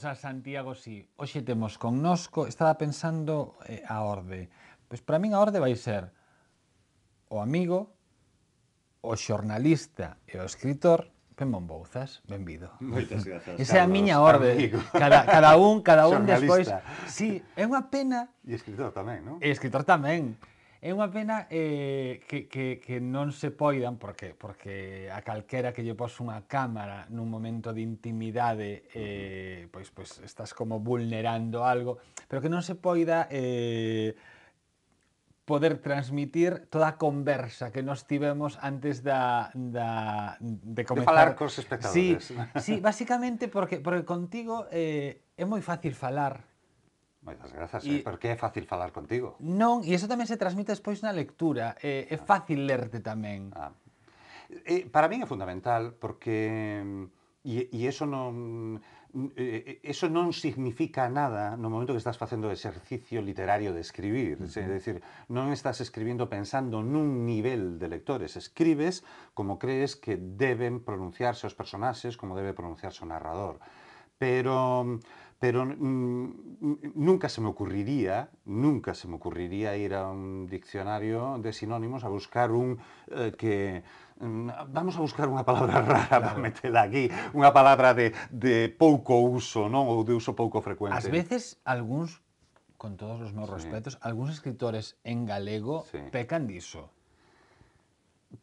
Imos a Santiago, sí. Oxe temos connosco, estaba pensando eh, a orde. Pois para min a orde vai ser o amigo, o xornalista e o escritor Pemón Bouzas, benvido. Moitas grazas. Esa é a miña orde. Amigo. Cada, cada un, cada un despois. Sí, é unha pena. E escritor tamén, non? E escritor tamén. É unha pena eh, que, que, que non se poidan, porque, porque a calquera que lle pos unha cámara nun momento de intimidade, eh, pois, pois estás como vulnerando algo, pero que non se poida eh, poder transmitir toda a conversa que nos tivemos antes da, da de comenzar. De falar cos espectadores. Sí, sí basicamente porque, porque contigo eh, é moi fácil falar, Muchas gracias, ¿eh? porque es fácil falar contigo. Non, e iso tamén se transmite despois na lectura, Es eh, ah. fácil leerte también. Ah. Eh, para mí es fundamental porque Y e, e eso no... eso non significa nada en no momento que estás haciendo ejercicio literario de escribir, Es decir, no estás escribiendo pensando en un nivel de lectores, escribes como crees que deben pronunciarse los personajes, como debe pronunciarse un narrador. Pero pero mm, mm, nunca se me ocurriría, nunca se me ocurriría ir a un diccionario de sinónimos a buscar un eh, que mm, vamos a buscar una palabra rara para meterla aquí, una palabra de, poco uso, no o de uso poco frecuente. A veces, algunos con todos los nuevos respetos, algunos escritores en galego pecan pecan eso.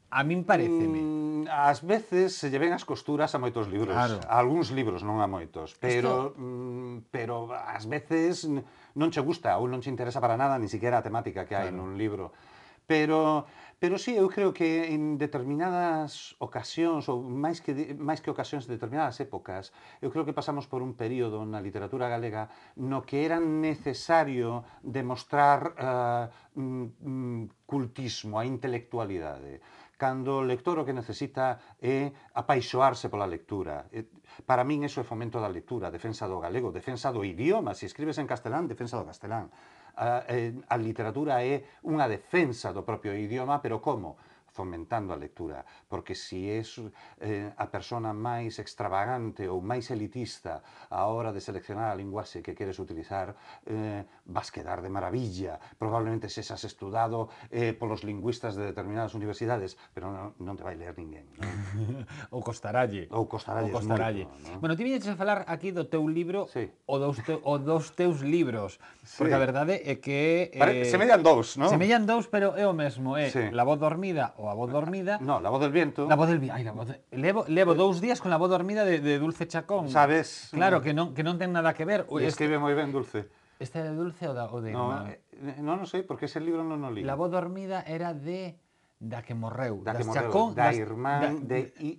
A min parece Mm, ás veces se lle ven as costuras a moitos libros. Claro. A algúns libros, non a moitos. Pero, mm, pero ás veces non che gusta ou non che interesa para nada, ni siquiera a temática que hai claro. nun libro. Pero Pero sí, eu creo que en determinadas ocasións, ou máis que, máis que ocasións, determinadas épocas, eu creo que pasamos por un período na literatura galega no que era necesario demostrar uh, mm, cultismo, a intelectualidade cando o lector o que necesita é apaixoarse pola lectura. Para min eso é fomento da lectura, defensa do galego, defensa do idioma, se escribes en castelán, defensa do castelán a, a literatura é unha defensa do propio idioma, pero como? fomentando a lectura, porque si es eh, a persona máis extravagante ou máis elitista a hora de seleccionar a linguaxe que queres utilizar, eh, vas quedar de maravilla. Probablemente se has estudado eh, polos lingüistas de determinadas universidades, pero non, non te vai ler ninguén. Non? ou costaralle. Ou costaralle. Ou costaralle. Bueno, ti viñeches a falar aquí do teu libro sí. o, dos te, o dos teus libros, sí. porque a verdade é que... Eh, Pare, semellan dous, non? Se mellan dous, pero é o mesmo, é eh, sí. La voz dormida o a voz dormida. No, la voz del viento. La voz del viento. la De... Levo, levo dous días con la voz dormida de, de Dulce Chacón. Sabes? Claro, que non, que non ten nada que ver. E este... escribe moi ben Dulce. Este é de Dulce ou, da, o de... No, non, eh, eh, no, no sei, porque ese libro non o li. La voz dormida era de da que morreu. Da que morreu, Chacón, da das, irmán da, de... I...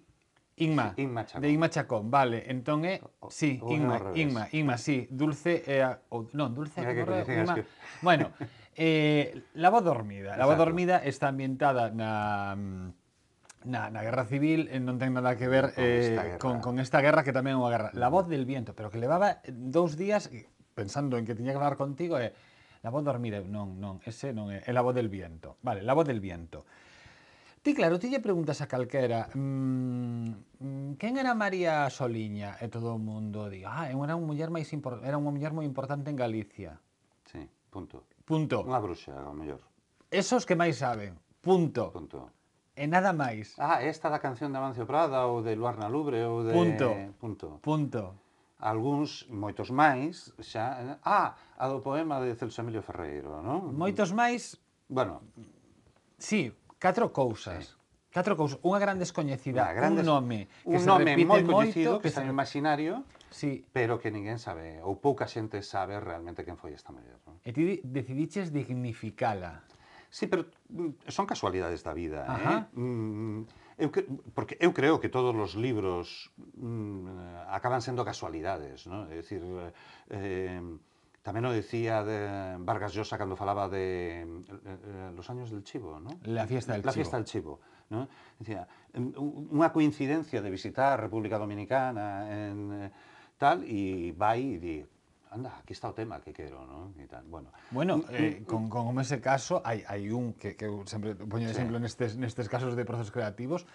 Inma, Inma Chacón. de Inma Chacón, vale, entón é, o, sí, o Inma, Inma, Inma, sí, Dulce, eh, o, non, Dulce, Mira que correo, Inma, que... bueno, Eh, la voz dormida. Exacto. La voz dormida está ambientada na mm, na, na guerra civil eh, non ten nada que ver con, eh, esta con, con esta guerra que tamén é unha guerra. La voz del viento, pero que levaba dous días pensando en que tiña que falar contigo é eh, la voz dormida, non, non, ese non é, é la voz del viento. Vale, la voz del viento. Ti, claro, ti lle preguntas a calquera mmm, quen era María Soliña? E todo o mundo di, ah, era unha muller máis era unha muller moi importante en Galicia. Sí, punto. Punto. Unha bruxa, ao mellor. Esos que máis saben. Punto. Punto. E nada máis. Ah, esta da canción de Amancio Prada ou de Luarna Lubre ou de... Punto. Punto. Punto. Alguns, moitos máis, xa... Eh? Ah, a do poema de Celso Emilio Ferreiro, non? Moitos máis... Bueno... Sí, catro cousas. Sí. Catro cousas. Unha gran descoñecida, un nome que un se nome moi coñecido, que, que está no imaginario, sí. pero que ninguén sabe, ou pouca xente sabe realmente quen foi esta muller. Non? E ti decidiches dignificala. Sí, pero mm, son casualidades da vida, eh? Ajá. eh? eu que, porque eu creo que todos os libros mm, acaban sendo casualidades, non? É dicir, eh, Tamén o decía de Vargas Llosa cando falaba de eh, los años del chivo, ¿no? La fiesta del La chivo. fiesta del chivo, ¿no? Decía, mm, unha coincidencia de visitar a República Dominicana en eh, y va y dice, anda, aquí está el tema que quiero, ¿no? Bueno, bueno mm, eh, mm, con, mm. ese caso hay un, que, siempre siempre de en estos estos casos de procesos creativos,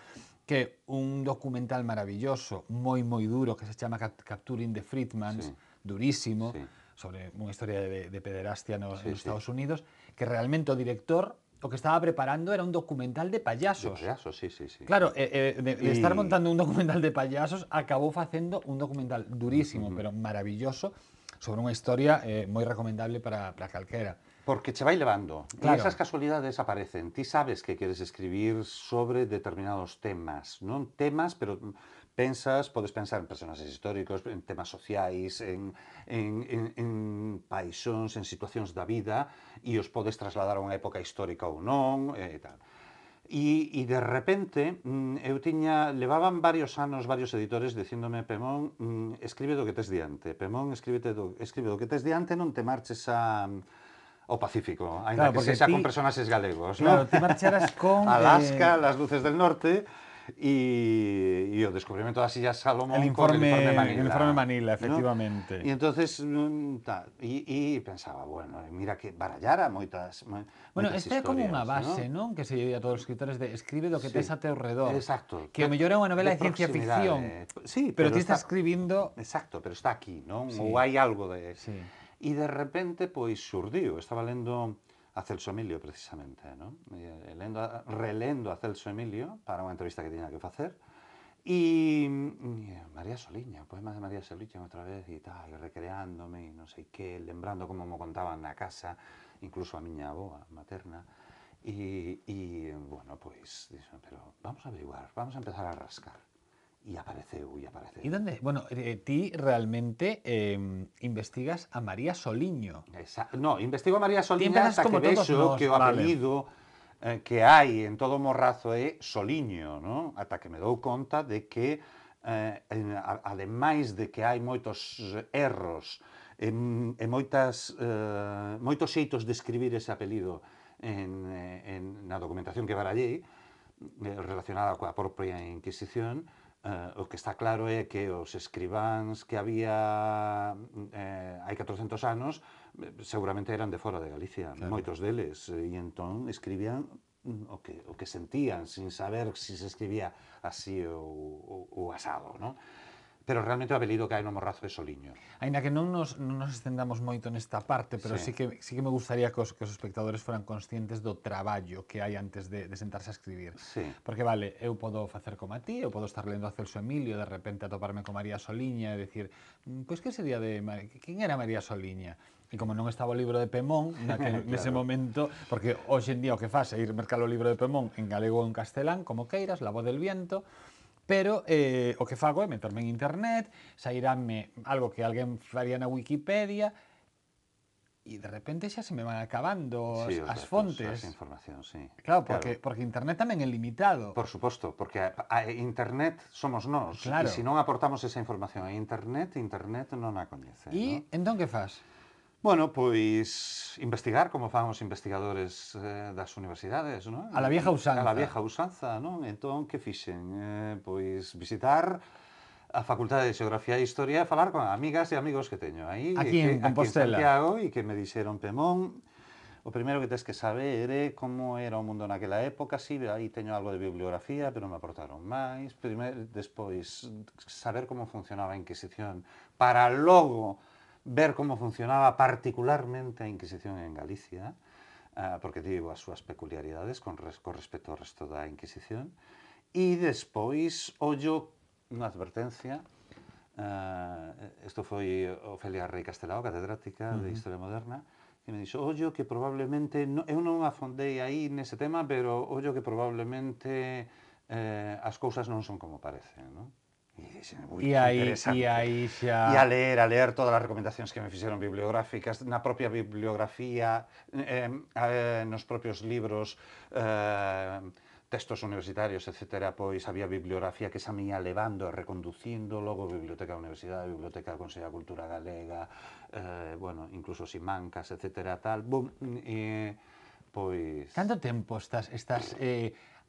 que un documental maravilloso, muy muy duro, que se llama Capturing the Friedmans, durísimo, sobre una historia de, pederastia en Estados Unidos, que realmente el director lo que estaba preparando era un documental de payasos. payasos, sí, sí, sí. Claro, eh, eh, de, estar montando un documental de payasos, acabó haciendo un documental durísimo, pero maravilloso, sobre una historia eh, muy recomendable para, para calquera. Porque se va elevando. Claro. Y esas casualidades aparecen. Tú sabes que quieres escribir sobre determinados temas. No temas, pero pensas, podes pensar en personaxes históricos, en temas sociais, en, en, en, en paixóns, en situacións da vida, e os podes trasladar a unha época histórica ou non, e tal. E, e de repente, mm, eu tiña, levaban varios anos varios editores dicéndome, Pemón, mm, escribe do que tes diante, Pemón, escríbete do, escribe do que tes diante, non te marches a o Pacífico, ainda claro, que sexa ti, con personaxes galegos, claro, ¿no? ti marcharas con Alaska, eh... las luces del norte, y, y o descubrimento das Illas Salomón el informe, con el informe Manila. El informe Manila, efectivamente. ¿no? E entonces, mm, ta, e, e pensaba, bueno, mira que barallara moitas, moitas Bueno, esta é como unha base, ¿no? non? Que se lle a todos os escritores de escribe do que sí. tes a teu redor. Exacto. Que o mellor é unha novela de, de ciencia ficción. Sí, pero, pero ti está, estás escribindo... Exacto, pero está aquí, non? Sí. Ou hai algo de... Sí. E de repente, pois, surdiu. Estaba lendo a Celso Emilio, precisamente. ¿no? Eh, relendo a Celso Emilio para una entrevista que tenía que hacer. Y, mm, eh, María Soliña, poemas de María Soliña otra vez y tal, recreándome y no sé qué, lembrando cómo me contaban la casa, incluso a mi abuela materna. y bueno, pues pues, pero vamos a averiguar, vamos a empezar a rascar. E apareceu, e apareceu. E donde? Bueno, eh, eh, ti realmente eh, investigas a María Soliño. Esa, no, investigo a María Soliño hasta que vexo que o apelido vale. eh, que hai en todo o Morrazo é Soliño, ¿no? Ata que me dou conta de que eh, ademais de que hai moitos erros e, en moitas, eh, moitos xeitos de escribir ese apelido en, eh, en, na documentación que barallei, eh, relacionada coa propia Inquisición, Eh, o que está claro é que os escribáns que había eh, hai 400 anos eh, seguramente eran de fora de Galicia, claro. moitos deles, e entón escribían mm, o que, o que sentían, sin saber se si se escribía así ou, ou, ou asado, non? pero realmente o apelido cae no morrazo de Soliño. Aina, que non nos, non nos estendamos moito nesta parte, pero sí, sí que sí que me gustaría que os, que os espectadores foran conscientes do traballo que hai antes de, de sentarse a escribir. Sí. Porque, vale, eu podo facer como a ti, eu podo estar lendo a Celso Emilio, de repente atoparme con María Soliña e decir, mm, pois pues, que sería de... Quen era María Soliña? E como non estaba o libro de Pemón, naquel, claro. nese momento, porque hoxe en día o que faz é ir mercar o libro de Pemón en galego ou en castelán, como queiras, la voz del viento, Pero eh, o que fago é meterme en internet, sairánme algo que alguén faría na Wikipedia, e de repente xa se me van acabando sí, as, as fontes. As información, sí. Claro, porque, claro. porque internet tamén é limitado. Por suposto, porque a, a internet somos nós. Claro. E se non aportamos esa información a internet, internet non a coñece. E ¿no? entón que faz? Bueno, pois investigar como fan os investigadores eh, das universidades, non? A la vieja usanza. A la vieja usanza, non? Entón, que fixen? Eh, pois visitar a Facultade de Xeografía e Historia e falar con amigas e amigos que teño aí. Aquí en Compostela. Aquí en Santiago e que me dixeron Pemón, o primeiro que tens que saber é como era o mundo naquela época, si sí, aí teño algo de bibliografía, pero me aportaron máis. Primeiro, despois, saber como funcionaba a Inquisición para logo ver como funcionaba particularmente a Inquisición en Galicia, uh, porque digo as súas peculiaridades con, res, con respecto ao resto da Inquisición, e despois ollo unha advertencia Uh, isto foi Ofelia Rey Castelao, catedrática uh -huh. de Historia Moderna, que me dixo, ollo que probablemente, no, eu non afondei aí nese tema, pero ollo que probablemente eh, as cousas non son como parecen, non? Y, a leer, a leer todas las recomendaciones que me hicieron bibliográficas, una propia bibliografía, eh, eh, los propios libros, eh, textos universitarios, etcétera, pues había bibliografía que se me levando reconduciendo luego Biblioteca de universidad, Biblioteca del consejo de Cultura Galega, eh, bueno, incluso Simancas, etcétera, tal, pues tiempo estás,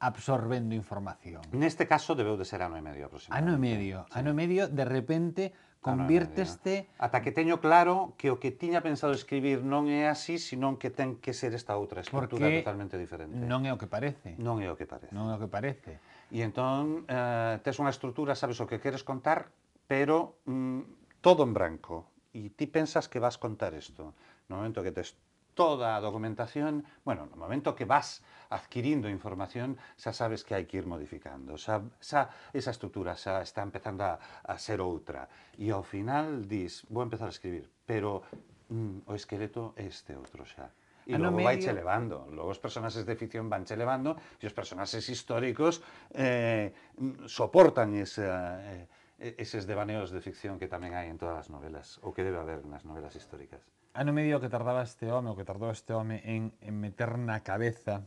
absorbendo información. Neste caso debeu de ser ano e medio aproximadamente. Ano e medio, sí. ano e medio, de repente convirteste... Ata que teño claro que o que tiña pensado escribir non é así, senón que ten que ser esta outra estrutura Porque totalmente diferente. non é o que parece. Non é o que parece. Non é o que parece. E entón, eh, tes unha estrutura, sabes o que queres contar, pero mm, todo en branco. E ti pensas que vas contar isto. No momento que tes toda documentación, bueno, en el momento que vas adquiriendo información, ya sabes que hay que ir modificando. esa estructura está empezando a, ser otra. Y al final voy a empezar a escribir, pero mm, o esqueleto este otro ya. Y ah, luego va elevando. Luego levando. Logo de ficción van elevando. Y los personajes históricos eh, mm, soportan eh, esos devaneos de ficción que también hay en todas las novelas, o que debe haber en las novelas históricas. ano e medio que tardaba este home, o que tardou este home en, en meter na cabeza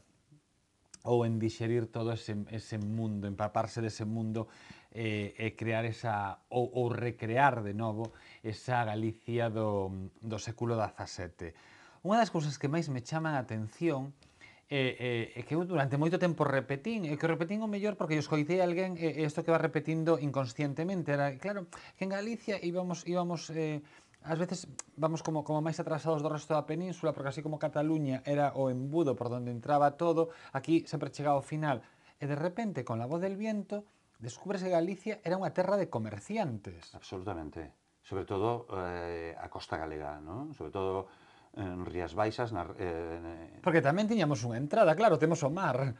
ou en digerir todo ese, ese mundo, empaparse dese mundo eh, e crear esa ou, ou recrear de novo esa Galicia do, do século XVII. Unha das cousas que máis me chaman a atención é, é, e que eu durante moito tempo repetín, e que repetín o mellor porque eu escoitei a alguén e isto que va repetindo inconscientemente, era, claro, que en Galicia íbamos, íbamos eh, ás veces vamos como, como máis atrasados do resto da península, porque así como Cataluña era o embudo por donde entraba todo, aquí sempre chegaba ao final. E de repente, con la voz del viento, descubres que Galicia era unha terra de comerciantes. Absolutamente. Sobre todo eh, a costa galega, ¿no? Sobre todo en Rías Baixas. Na, eh, eh Porque tamén tiñamos unha entrada, claro, temos o mar.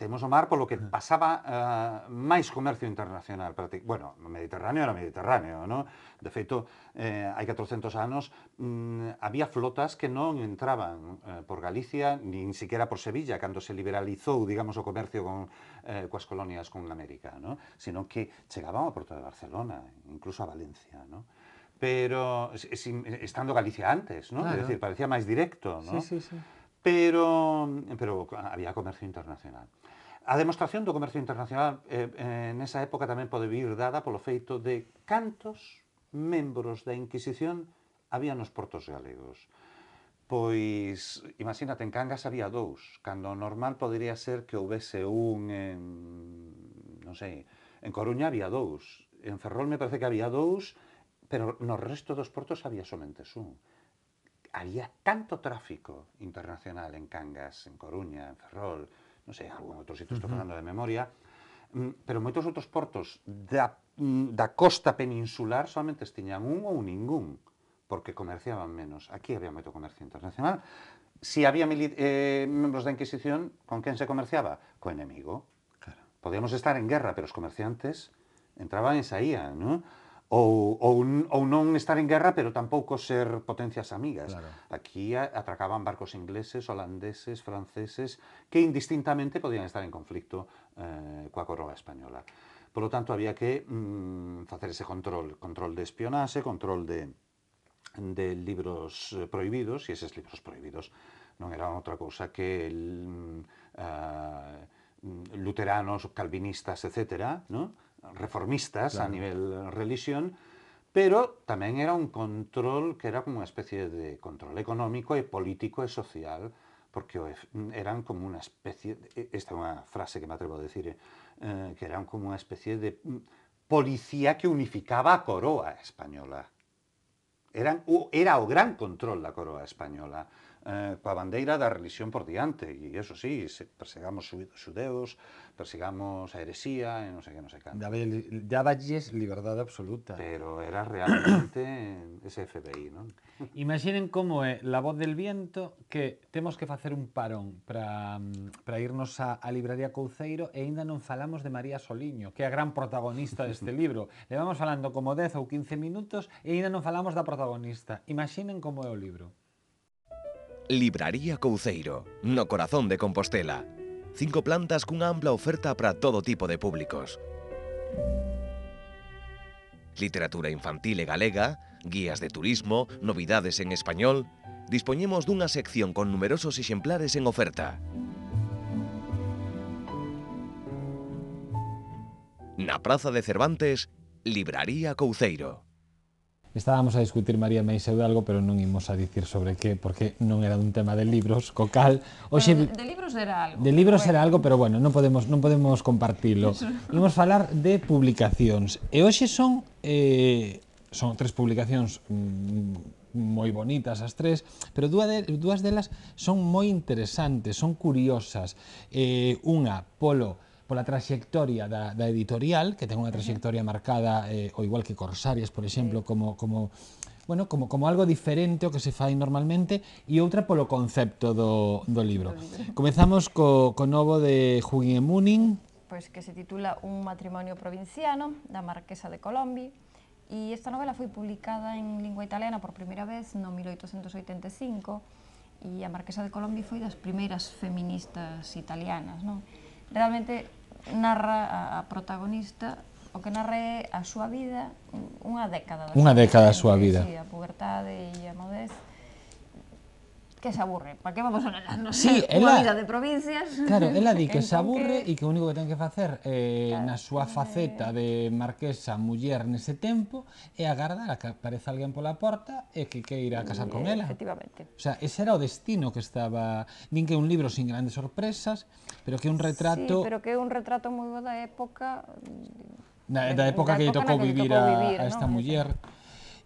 Tenemos o mar lo que pasaba eh, más comercio internacional. Bueno, Mediterráneo era Mediterráneo, no? De hecho, hay 400 años había flotas que no entraban eh, por Galicia, ni siquiera por Sevilla, cuando se liberalizó digamos, el comercio con, las eh, colonias con América, no? Sino que llegaban a Puerto de Barcelona, incluso a Valencia, no? Pero estando Galicia antes, ¿no? Es decir, parecía más directo, ¿no? Sí, sí, sí. pero había comercio internacional. A demostración do comercio internacional eh, eh, nesa época tamén pode vir dada polo feito de cantos membros da Inquisición había nos portos galegos. Pois, imagínate, en Cangas había dous, cando normal podría ser que houvese un en, non sei, en Coruña había dous, en Ferrol me parece que había dous, pero no resto dos portos había somente un. Había tanto tráfico internacional en Cangas, en Coruña, en Ferrol, No sé, algún otro sitio estoy hablando de memoria, mm, pero muchos otros puertos de la mm, costa peninsular solamente tenían un o ningún, porque comerciaban menos. Aquí había mucho comercio internacional. Si había eh, miembros de la Inquisición, con quién se comerciaba? Con enemigo. Podíamos estar en guerra, pero los comerciantes entraban y saían, ¿no? ou, ou, ou non estar en guerra, pero tampouco ser potencias amigas. Claro. Aquí atracaban barcos ingleses, holandeses, franceses, que indistintamente podían estar en conflicto eh, coa coroa española. Por lo tanto, había que mm, facer ese control, control de espionaxe, control de, de libros eh, prohibidos, e eses libros prohibidos non eran outra cousa que el, uh, luteranos, calvinistas, etcétera, ¿no? reformistas a nivel religión, pero también era un control que era como una especie de control económico y e político y e social, porque eran como una especie, e-, esta es una frase que me atrevo a decir, eh, que eran como una especie de policía que unificaba a coroa española. Eran, era o gran control la coroa española. eh, coa bandeira da religión por diante, e eso sí, persigamos xudeus, persigamos a heresía, e non sei que, non sei canto. Ya dalles liberdade absoluta. Pero era realmente ese FBI, non? Imaginen como é La voz del viento que temos que facer un parón para mm, para irnos a, a librería Couceiro e aínda non falamos de María Soliño, que é a gran protagonista deste libro. Levamos falando como 10 ou 15 minutos e aínda non falamos da protagonista. Imaginen como é o libro. Libraría Couceiro, no corazón de Compostela. Cinco plantas una amplia oferta para todo tipo de públicos. Literatura infantil y e galega, guías de turismo, novidades en español... Disponemos de una sección con numerosos ejemplares en oferta. la Praza de Cervantes, Libraría Couceiro. Estábamos a discutir María Meixeu de algo, pero non imos a dicir sobre que, porque non era un tema de libros, co cal... Oxe, de, de libros era algo. De libros bueno. era algo, pero bueno, non podemos, non podemos compartilo. Imos falar de publicacións. E hoxe son, eh, son tres publicacións mm, moi bonitas as tres, pero dúas, de, dúas delas son moi interesantes, son curiosas. Eh, unha, Polo pola traxectoria da, da editorial, que ten unha traxectoria marcada, eh, o igual que Corsarias, por exemplo, como, como, bueno, como, como algo diferente o que se fai normalmente, e outra polo concepto do, do libro. Comezamos co, co novo de Joaquín Munin, pois pues, que se titula Un matrimonio provinciano, da Marquesa de Colombi, e esta novela foi publicada en lingua italiana por primeira vez no 1885, e a Marquesa de Colombi foi das primeiras feministas italianas, non? Realmente narra a, protagonista o que narra é a súa vida, unha década da súa vida. Unha década da súa vida. Sí, a pubertade e a modez que se aburre. Para que vamos a non sí, ela, vida de provincias? Claro, ela di que se aburre e que... que o único que ten que facer eh, claro, na súa faceta de marquesa muller nese tempo é agardar a que apareza alguén pola porta e que queira casar con ela. Eh, efectivamente. O sea, ese era o destino que estaba... Din que un libro sin grandes sorpresas, pero que é un retrato... Sí, pero que é un retrato moi da época... Da, da época, da época que lle tocou, tocou vivir a, vivir, a esta ¿no? muller. Sí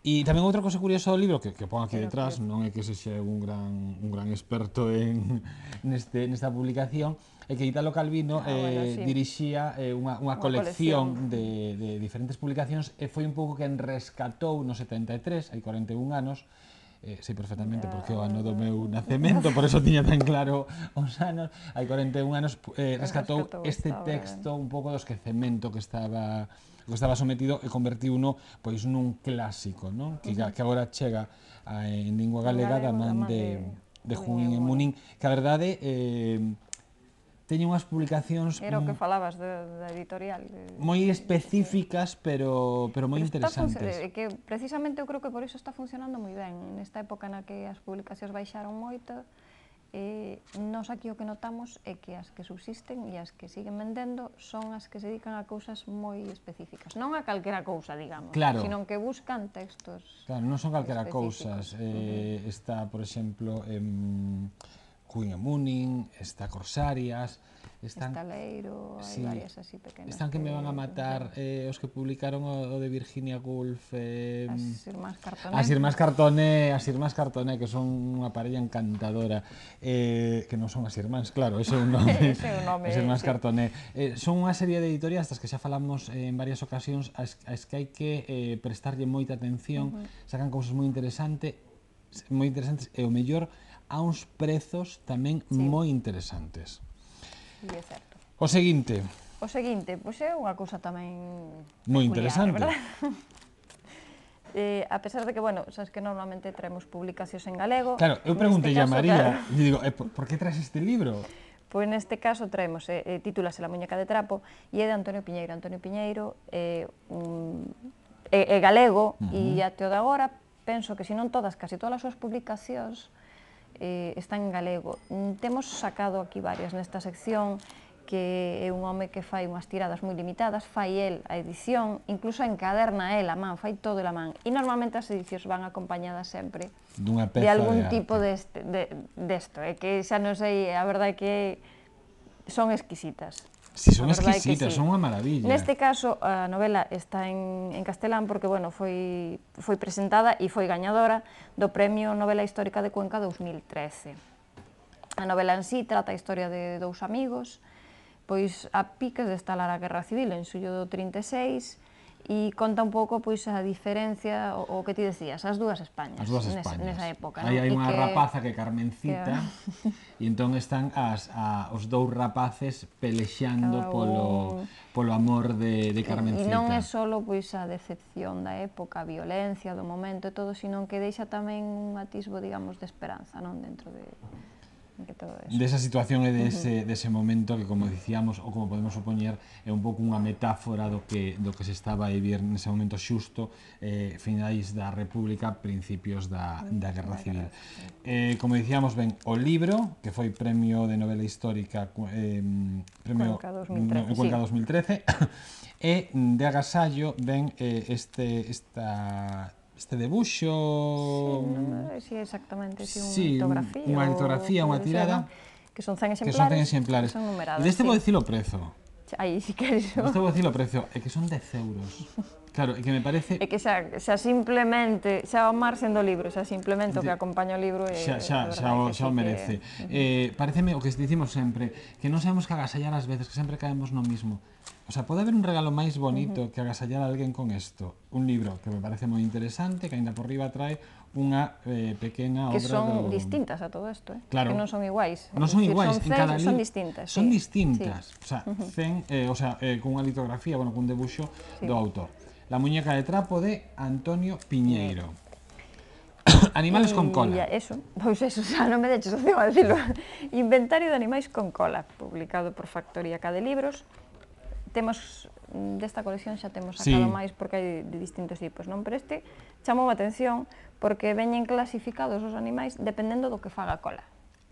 E tamén outra cosa curiosa do libro que, que pon aquí detrás, non é que se xe un gran, un gran experto en, neste, nesta publicación, é que Italo Calvino ah, eh, bueno, eh, sí. dirixía eh, unha, unha, colección, colección. De, de diferentes publicacións e eh, foi un pouco que en rescatou no 73, hai 41 anos, eh, sei perfectamente porque o ano do meu nacemento, por eso tiña tan claro os anos, hai 41 anos, eh, rescatou, este texto un pouco do esquecemento que estaba que estaba sometido e convertiu uno pois nun clásico, non? Que, uh -huh. que agora chega a, en lingua galega da man de, de Junín e Munín, que a verdade eh, teñen unhas publicacións Era o que falabas da editorial moi específicas, pero pero moi pero interesantes. Eh, que precisamente eu creo que por iso está funcionando moi ben nesta época na que as publicacións baixaron moito eh, nos aquí o que notamos é que as que subsisten e as que siguen vendendo son as que se dedican a cousas moi específicas. Non a calquera cousa, digamos, claro. sino que buscan textos Claro, non son calquera cousas. Eh, uh -huh. Está, por exemplo, eh, Queen Mooning, está Corsarias, están Estaleiro, hai sí, varias así pequenas. Están que, que me van a matar eh, os que publicaron o, o de Virginia Woolf, eh, as irmás Cartone. As irmás Cartone, as irmás Cartone que son unha parella encantadora, eh, que non son as irmáns, claro, ese é un nome. ese é un nome. As irmás sí. Cartone. Eh, son unha serie de editorias das que xa falamos eh, en varias ocasións, as, as que hai que eh, prestarlle moita atención, uh -huh. sacan cousas moi interesantes, moi interesantes e o mellor a uns prezos tamén sí. moi interesantes. E é certo. O seguinte. O seguinte, pois é unha cousa tamén... Moi interesante. eh, a pesar de que, bueno, sabes que normalmente traemos publicacións en galego. Claro, eu pregunto a María, claro. digo, eh, por que traes este libro? Pois pues neste caso traemos, eh, eh titúlase La muñeca de trapo, e é de Antonio Piñeiro. Antonio Piñeiro eh, mm, é eh, un, eh, eh, galego uh -huh. e até o de agora penso que, se non todas, casi todas as súas publicacións eh, está en galego. Mm, temos sacado aquí varias nesta sección, que é un home que fai unhas tiradas moi limitadas, fai el a edición, incluso encaderna el a man, fai todo a man. E normalmente as edicións van acompañadas sempre Dunha peza de algún de tipo deste, de, de, de, de, eh, que xa non sei, a verdade que son exquisitas. Si son exquisitas, sí. son unha maravilla. Neste caso, eh, a novela está en, en castelán porque, bueno, foi, foi presentada e foi gañadora do Premio Novela Histórica de Cuenca 2013. A novela en sí trata a historia de dous amigos, pois a piques de estalar a Guerra Civil en xullo do 36, e conta un pouco pois a diferencia o, o que ti decías, as dúas Españas, as dúas Españas. Nesa, nesa época. Aí hai unha que... rapaza que Carmencita e que... entón están as, a, os dous rapaces pelexando Cada polo, polo amor de, de Carmencita. E non é só pois, a decepción da época, a violencia do momento e todo, sino que deixa tamén un atisbo, digamos, de esperanza non dentro de, de todo eso. esa situación e dese, de uh -huh. ese momento que, como dicíamos, ou como podemos supoñer, é un pouco unha metáfora do que, do que se estaba a vivir nese momento xusto, eh, finais da República, principios da, da Guerra Civil. Eh, como dicíamos, ben, o libro, que foi premio de novela histórica, eh, premio Cuenca 2013, no, Cuenca 2013 e de agasallo, ben, eh, este, esta este debuxo... Sí, sí exactamente, sí, sí litografía, unha litografía, unha tirada... Que son 100 exemplares. Que son 100 exemplares. Son numerados, e deste sí. vou dicir o prezo. Aí si que eso... Deste vou dicir o prezo, é que son 10 euros. Claro, e que me parece... É que xa, xa simplemente, xa o mar sendo libro, xa simplemente o que acompaña o libro... E, xa, xa, xa, o, xa o merece. Que... Eh, pareceme o que dicimos sempre, que non sabemos que agasallar as veces, que sempre caemos no mismo. O sea, pode haber un regalo máis bonito uh -huh. que agasallar a alguén con isto. Un libro que me parece moi interesante, que aínda por riba trae unha eh, pequena que obra... Que son do... distintas a todo isto, eh? Claro. Que non son iguais. Non son iguais. Son, en cada son distintas. Son sí. distintas. Sí. O sea, uh -huh. eh, o sea eh, con unha litografía, bueno, cun debuxo sí. do autor. La muñeca de trapo de Antonio Piñeiro. Sí. Animales con cola. Ya, eso, pois eso, xa non me deches o cebo a decirlo. Inventario de animais con cola, publicado por Factoría K de Libros, temos mm, desta colección xa temos sacado sí. máis porque hai de distintos tipos, non? Pero este chamou a atención porque veñen clasificados os animais dependendo do que faga cola.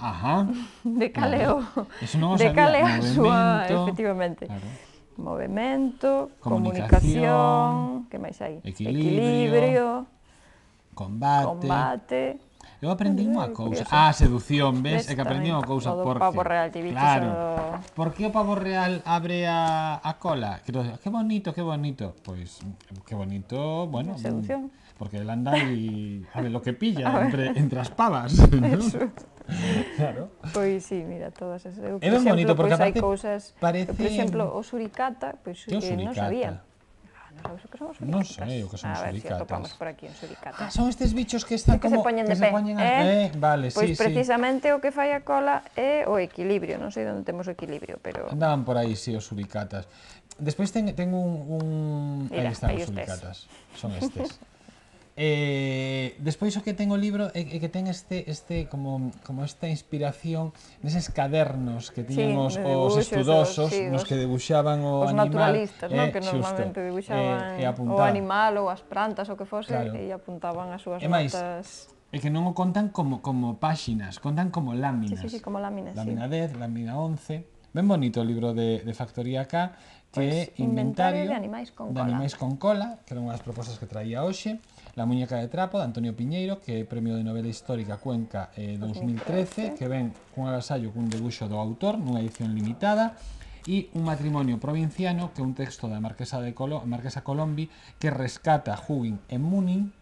Ajá. De caleo. Claro. de caleo a súa, efectivamente. Claro. Movemento, comunicación, comunicación que máis hai? Equilibrio, equilibrio combate, combate Eu aprendi unha eh, cousa. Ah, sedución, ves? É que aprendi unha cousa por pavo real, tiviste claro. Do... Por que o pavo real abre a, a cola? Creo, que bonito, que bonito. Pois, pues, que bonito, bueno... Seducción. Mm, porque el anda y a ver lo que pilla entre, entre as pavas. ¿no? Eso. Claro. Pois sí, mira, todas esas. Eu, por é ben bonito, porque pues, aparte cousas, parece... Por exemplo, o suricata, pois, que, que non sabía o que son os suricatas. Non sei o que son os suricatas. A ver se si atopamos por aquí un suricata. Ah, son estes bichos que están que como... Se poñen que de se pé, poñen eh? eh? Vale, pois sí, precisamente sí. o que fai a cola é o equilibrio. Non sei onde temos o equilibrio, pero... Andaban por aí, sí, os suricatas. Despois ten, ten un... un... Mira, aí están os suricatas. Son estes. Eh, despois o que ten o libro é, é que ten este este como como esta inspiración neses cadernos que tiñan sí, os, os estudosos sí, nos que debuxaban o os animal. Os naturalistas, eh, no? que xusto, normalmente eh, debuxaban eh, o animal ou as plantas ou que fose claro. e apuntaban as súas e mais, notas. E que non o contan como como páxinas, contan como láminas. Sí, sí, sí como láminas. Lámina sí. 10, lámina 11 ben bonito o libro de, de Factoría K, que pues, Inventario, inventario de animais con, de cola. animais con cola, que eran unhas propostas que traía hoxe, La muñeca de trapo de Antonio Piñeiro, que é Premio de Novela Histórica Cuenca eh, 2013, 2013, que ven cun agasallo cun debuxo do autor nunha edición limitada, e Un matrimonio provinciano, que é un texto da Marquesa de Colo Marquesa Colombi, que rescata Hugin e Munin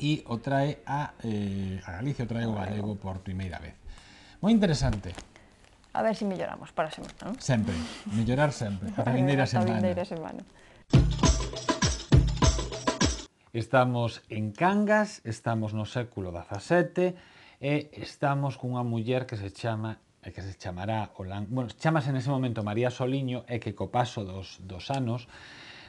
e o trae a, eh, a Galicia, o trae o galego por primeira vez. Moi interesante a ver se si melloramos para a semana, non? Sempre, mellorar sempre, a vindeira semana. semana. Estamos en Cangas, estamos no século XVII e estamos cunha muller que se chama e que se chamará Olan... Bueno, chamase ese momento María Soliño e que co paso dos, dos anos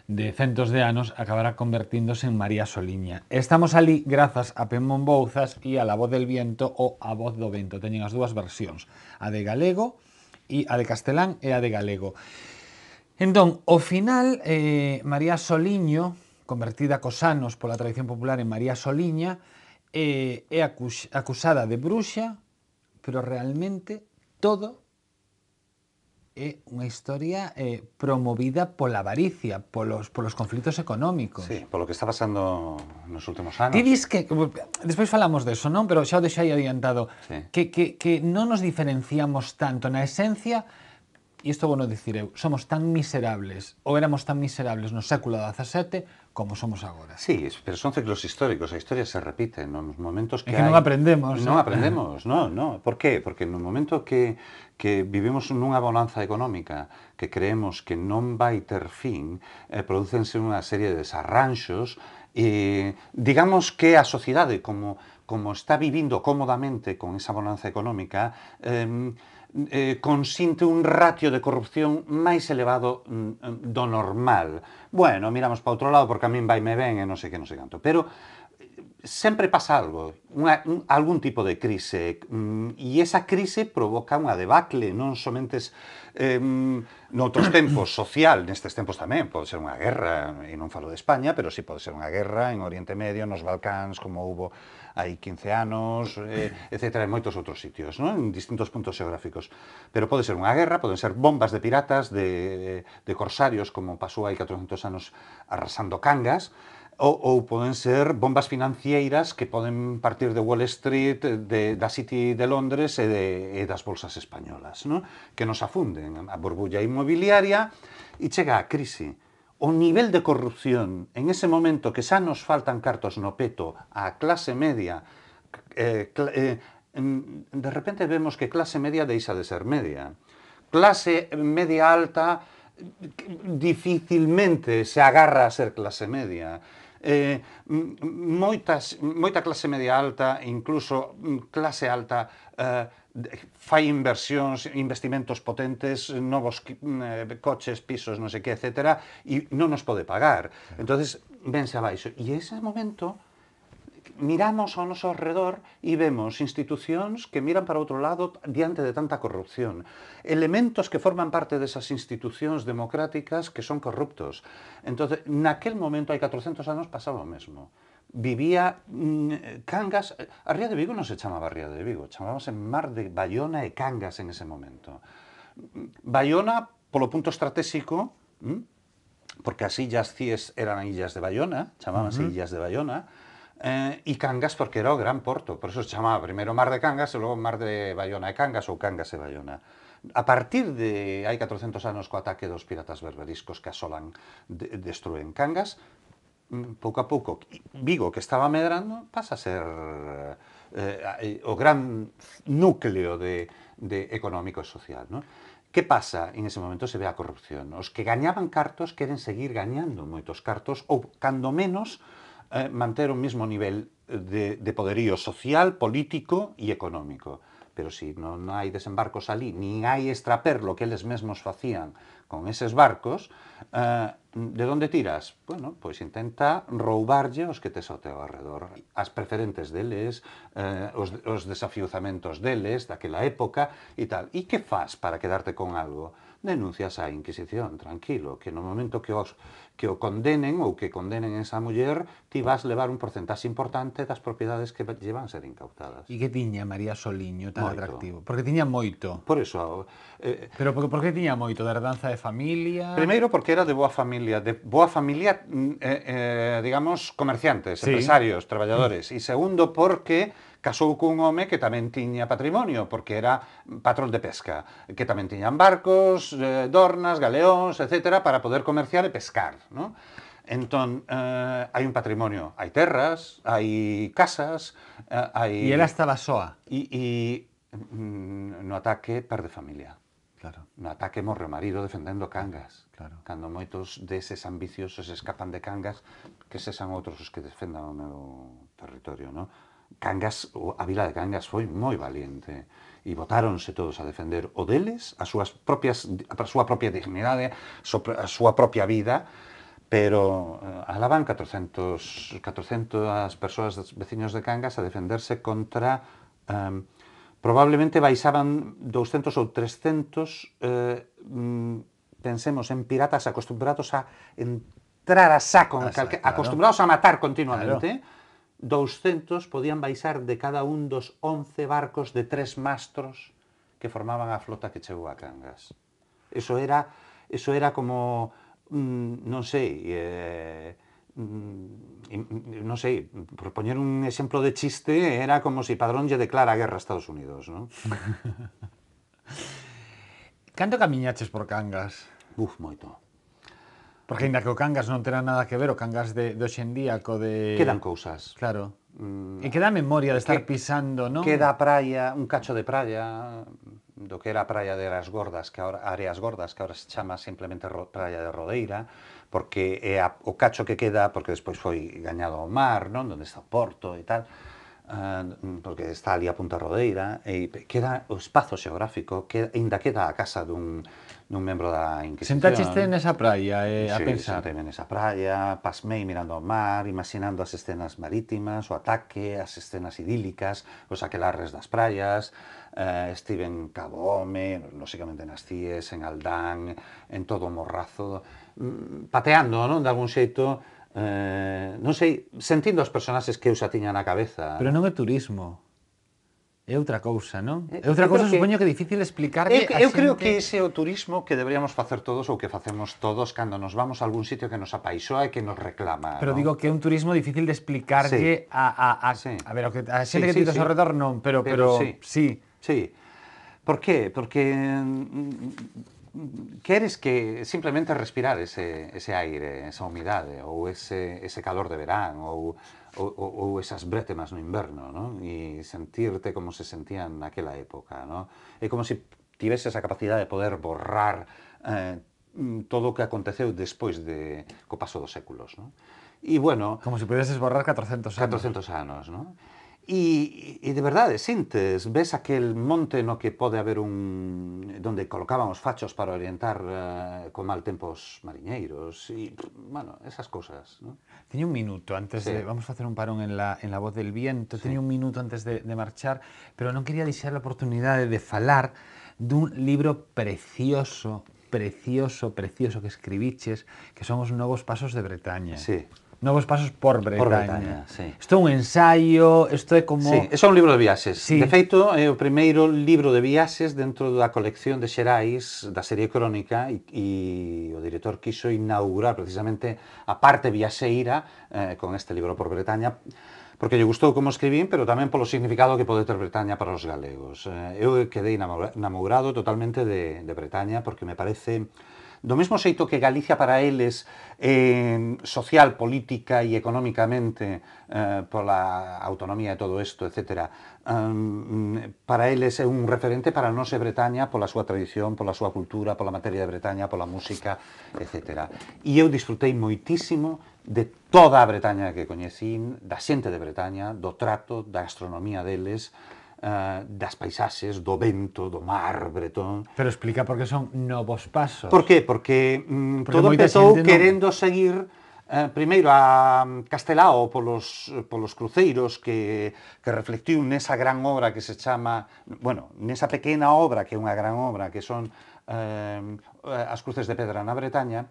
de centos de anos acabará convertíndose en María Soliña. Estamos ali grazas a Pemón Bouzas e a La Voz del Viento ou a Voz do Vento. Teñen as dúas versións, a de galego e a de castelán e a de galego. Entón, ao final, eh, María Soliño, convertida cos anos pola tradición popular en María Soliña, eh, é acusada de bruxa, pero realmente todo é unha historia eh, promovida pola avaricia, polos, polos conflitos económicos. Sí, polo que está pasando nos últimos anos. Ti dis que, despois falamos de eso, non? Pero xa o deixai adiantado, sí. que, que, que non nos diferenciamos tanto na esencia, e isto vou non dicir eu, somos tan miserables, ou éramos tan miserables no século XVII, como somos agora. Sí, pero son ciclos históricos, a historia se repite nos momentos que, é que non aprendemos. Non eh? aprendemos, non, non. Por que? Porque no momento que, que vivimos nunha bonanza económica que creemos que non vai ter fin, eh, producense unha serie de desarranxos e digamos que a sociedade como como está vivindo cómodamente con esa bonanza económica, eh, eh, consinte un ratio de corrupción máis elevado mm, mm do normal. Bueno, miramos para outro lado porque a min vai me ben e non sei que non sei canto. Pero sempre pasa algo, unha, un, algún tipo de crise, mm, e esa crise provoca unha debacle, non somente eh, noutros tempos social, nestes tempos tamén, pode ser unha guerra, e non falo de España, pero sí pode ser unha guerra en Oriente Medio, nos Balcáns, como hubo hai 15 anos, eh, etc., en moitos outros sitios, non? en distintos puntos geográficos. Pero pode ser unha guerra, poden ser bombas de piratas, de, de corsarios, como pasou hai 400 anos arrasando cangas, Ou, ou poden ser bombas financeiras que poden partir de Wall Street, de, da City de Londres e, de, e das bolsas españolas, no? que nos afunden a burbulla inmobiliaria e chega a crise. O nivel de corrupción en ese momento que xa nos faltan cartos no peto a clase media, eh, eh, de repente vemos que clase media deixa de ser media. Clase media alta dificilmente se agarra a ser clase media eh, moitas, moita clase media alta, incluso mm, clase alta, eh, fai inversións, investimentos potentes, novos mm, eh, coches, pisos, non sei que, etc. E non nos pode pagar. Entón, entonces vense abaixo. E ese momento miramos a nuestro alrededor y vemos instituciones que miran para otro lado diante de tanta corrupción, elementos que forman parte de esas instituciones democráticas que son corruptos. Entonces, En aquel momento, hay 400 años, pasaba lo mismo. Vivía mm, eh, Cangas, a de Vigo no se llamaba Ría de Vigo, en Mar de Bayona y e Cangas en ese momento. Bayona, por lo punto estratégico, porque las illas Cies eran illas de Bayona, llamábamos uh illas de Bayona, eh, y Cangas porque era el gran porto, por eso se llamaba primero Mar de Cangas y luego Mar de Bayona de Cangas o Cangas de Bayona. A partir de Hay 400 años con ataque dos piratas berberiscos que asolan, destruyen Cangas, mm, Poco a poco, Vigo que estaba medrando pasa a ser eh, eh, o gran núcleo de, económico y social. ¿Qué pasa? En ese momento se ve a corrupción. Los que ganaban cartos quieren seguir ganando muchos cartos o cuando menos, eh, mantener un mismo nivel de, poderío social, político y económico. Pero si no, hay desembarcos ni hay hay lo que ellos mismos hacían con esos barcos, eh, de dónde tiras? Bueno, pues intenta roubarlle los que te soteo alrededor. los preferentes deles, los eh, os, de desafiuzamentos de aquella época y tal. ¿Y qué faz para quedarte con algo? denuncias á Inquisición, tranquilo, que no momento que, os, que o condenen ou que condenen esa muller, ti vas levar un porcentaxe importante das propiedades que llevan a ser incautadas. E que tiña María Soliño tan moito. atractivo? Porque tiña moito. Por iso... Eh, Pero por, por que tiña moito? Da herdanza de familia? Primeiro porque era de boa familia, de boa familia, mm, eh, eh, digamos, comerciantes, sí. empresarios, traballadores. E segundo porque casou cun home que tamén tiña patrimonio, porque era patrón de pesca, que tamén tiñan barcos, eh, dornas, galeóns, etc., para poder comerciar e pescar. ¿no? Entón, eh, hai un patrimonio, hai terras, hai casas, eh, hai... E ela estaba soa. E, e mm, no ataque perde familia. Claro. No ataque morre o marido defendendo Cangas. Claro. Cando moitos deses ambiciosos escapan de Cangas, que sexan outros os que defendan o meu territorio, non? Cangas, a vila de Cangas foi moi valiente e votáronse todos a defender o deles, as súas propias, a súa propia dignidade, a súa propia vida, pero eh, alaban 400, 400 persoas veciños de Cangas a defenderse contra um, probablemente baixaban 200 ou 300 eh, mm, pensemos en piratas acostumbrados a entrar a saco, a, calque, claro. acostumbrados a matar continuamente. Claro 200 podían baixar de cada un dos 11 barcos de tres mastros que formaban a flota que chegou a Cangas. Eso era, eso era como, mm, non sei, eh, mm, non sei, por poñer un exemplo de chiste, era como se si Padrón lle declara a guerra a Estados Unidos, non? Canto camiñaches por Cangas? Buf, moito. Porque ainda que o Cangas non terá nada que ver o Cangas de, de hoxendía co de... Quedan cousas. Claro. Mm, e queda a memoria de estar que, pisando, non? Queda a praia, un cacho de praia, do que era a praia de Areas Gordas, que ahora, Areas Gordas, que ahora se chama simplemente ro, praia de Rodeira, porque é a, o cacho que queda, porque despois foi gañado ao mar, non? Donde está o porto e tal, uh, porque está ali a Punta Rodeira, e queda o espazo xeográfico, que ainda queda a casa dun nun membro da Inquisición. Sentaxiste nesa praia eh, a sí, pensar. Sí, nesa praia, pasmei mirando ao mar, imaginando as escenas marítimas, o ataque, as escenas idílicas, os aquelarres das praias, eh, estive en Cabo Home, lóxicamente nas Cies, en Aldán, en todo o Morrazo, mm, pateando, non, de algún xeito, eh, non sei, sentindo as personaxes que eu xa tiña na cabeza. Pero non é turismo. É outra cousa, non? Eh, é outra cousa, supoño que é difícil explicar eu, a Eu xente... creo que ese é o turismo que deberíamos facer todos ou que facemos todos cando nos vamos a algún sitio que nos apaixoa e que nos reclama. Pero ¿no? digo que é un turismo difícil de explicarlle sí. a, a, a, sí. a ver, a xente sí, que sí, titas sí. ao redor non, pero, pero, pero sí. sí. Sí. Por qué? Porque mm, queres que simplemente respirar ese, ese aire, esa humidade, ou ese, ese calor de verán, ou ou, ou esas brétemas no inverno, non? E sentirte como se sentían naquela época, non? É como se tiveses esa capacidade de poder borrar eh, todo o que aconteceu despois de co paso dos séculos, non? E bueno, como se pudeses borrar 400 anos. 400 anos, non? E, e de verdade, sintes, ves aquel monte no que pode haber un... donde colocaban os fachos para orientar uh, con mal tempos mariñeiros, e, bueno, esas cosas, non? Tenía un minuto antes de... Vamos a hacer un parón en la, en la voz del viento. Tenía un minuto antes de, marchar, pero no quería la la oportunidad de falar un libro precioso, precioso, precioso que escribiches, que son nuevos pasos de Bretaña. Sí. Novos pasos por Bretaña. Por Bretaña, sí. Isto é un ensaio, isto é como... Sí, é un libro de viaxes. Sí. De feito, é o primeiro libro de viaxes dentro da colección de xerais da serie crónica e, e o director quiso inaugurar precisamente a parte viaxeira eh, con este libro por Bretaña porque lle gustou como escribín, pero tamén polo significado que pode ter Bretaña para os galegos. Eh, eu quedei namorado totalmente de, de Bretaña porque me parece Do mesmo xeito que Galicia para eles eh, social, política e económicamente eh, pola autonomía e todo isto, etc. Eh, para eles é un referente para nós ser Bretaña pola súa tradición, pola súa cultura, pola materia de Bretaña, pola música, etc. E eu disfrutei moitísimo de toda a Bretaña que coñecín, da xente de Bretaña, do trato, da gastronomía deles, Eh, das paisaxes, do vento, do mar bretón. Pero explica por que son novos pasos. Por que? Porque, mm, Porque todo empezou querendo non... seguir eh, primeiro a mm, Castelao polos, polos cruceiros que, que reflectiu nesa gran obra que se chama, bueno, nesa pequena obra que é unha gran obra que son eh, as cruces de pedra na Bretaña,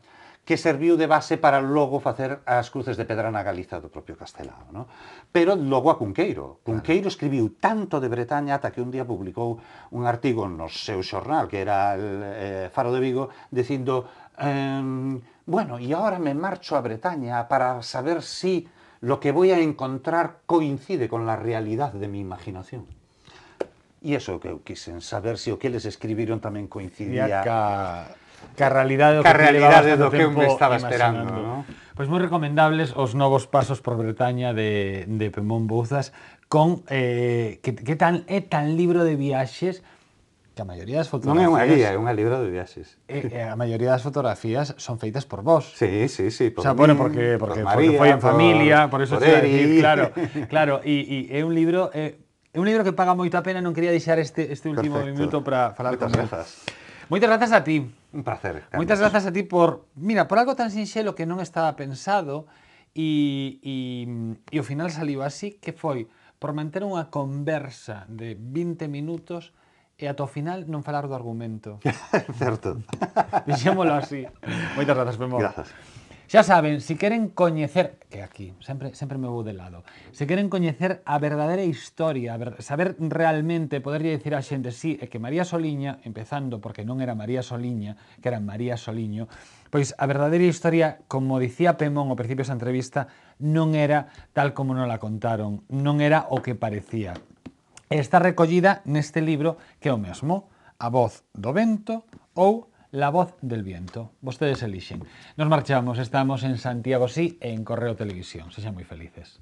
que serviu de base para logo facer as cruces de pedra na Galiza do propio Castelao. No? Pero logo a Cunqueiro. Cunqueiro escribiu tanto de Bretaña ata que un día publicou un artigo no seu xornal, que era el eh, Faro de Vigo, dicindo ehm, bueno, e agora me marcho a Bretaña para saber si lo que voy a encontrar coincide con la realidad de mi imaginación. E iso que eu quixen saber se si o que eles escribiron tamén coincidía... Ca a realidade do que, realidade do que eu me estaba esperando, ¿no? Pois pues moi recomendables os novos pasos por Bretaña de, de Pemón Bouzas con eh, que, que tan, é tan libro de viaxes que a maioría das fotografías... Non é unha guía, é un libro de viaxes. E, eh, e eh, a maioría das fotografías son feitas por vos. Sí, sí, sí. Por o sea, mí, bueno, porque, porque, por María, porque foi en familia, por, por eso por decir, claro. Claro, e, e é un libro... É, é un libro que paga moita pena, non quería deixar este, este último Perfecto. minuto para falar Moitas con Moitas grazas. Moitas grazas a ti. Un placer. Carlos. Moitas grazas a ti por, mira, por algo tan sinxelo que non estaba pensado e, e, e ao final saliu así que foi por manter unha conversa de 20 minutos e ata o final non falar do argumento. certo. Dixémolo así. Moitas grazas, Memo. Grazas. Xa saben, se queren coñecer, que aquí sempre sempre me vou de lado, se queren coñecer a verdadeira historia, saber realmente, poderlle dicir a xente, sí, é que María Soliña, empezando porque non era María Soliña, que era María Soliño, Pois a verdadeira historia, como dicía Pemón ao principio desa entrevista, non era tal como non la contaron, non era o que parecía. Está recollida neste libro que é o mesmo, A voz do vento ou La voz del viento. Ustedes eligen. Nos marchamos, estamos en Santiago, sí, en Correo Televisión. Sean muy felices.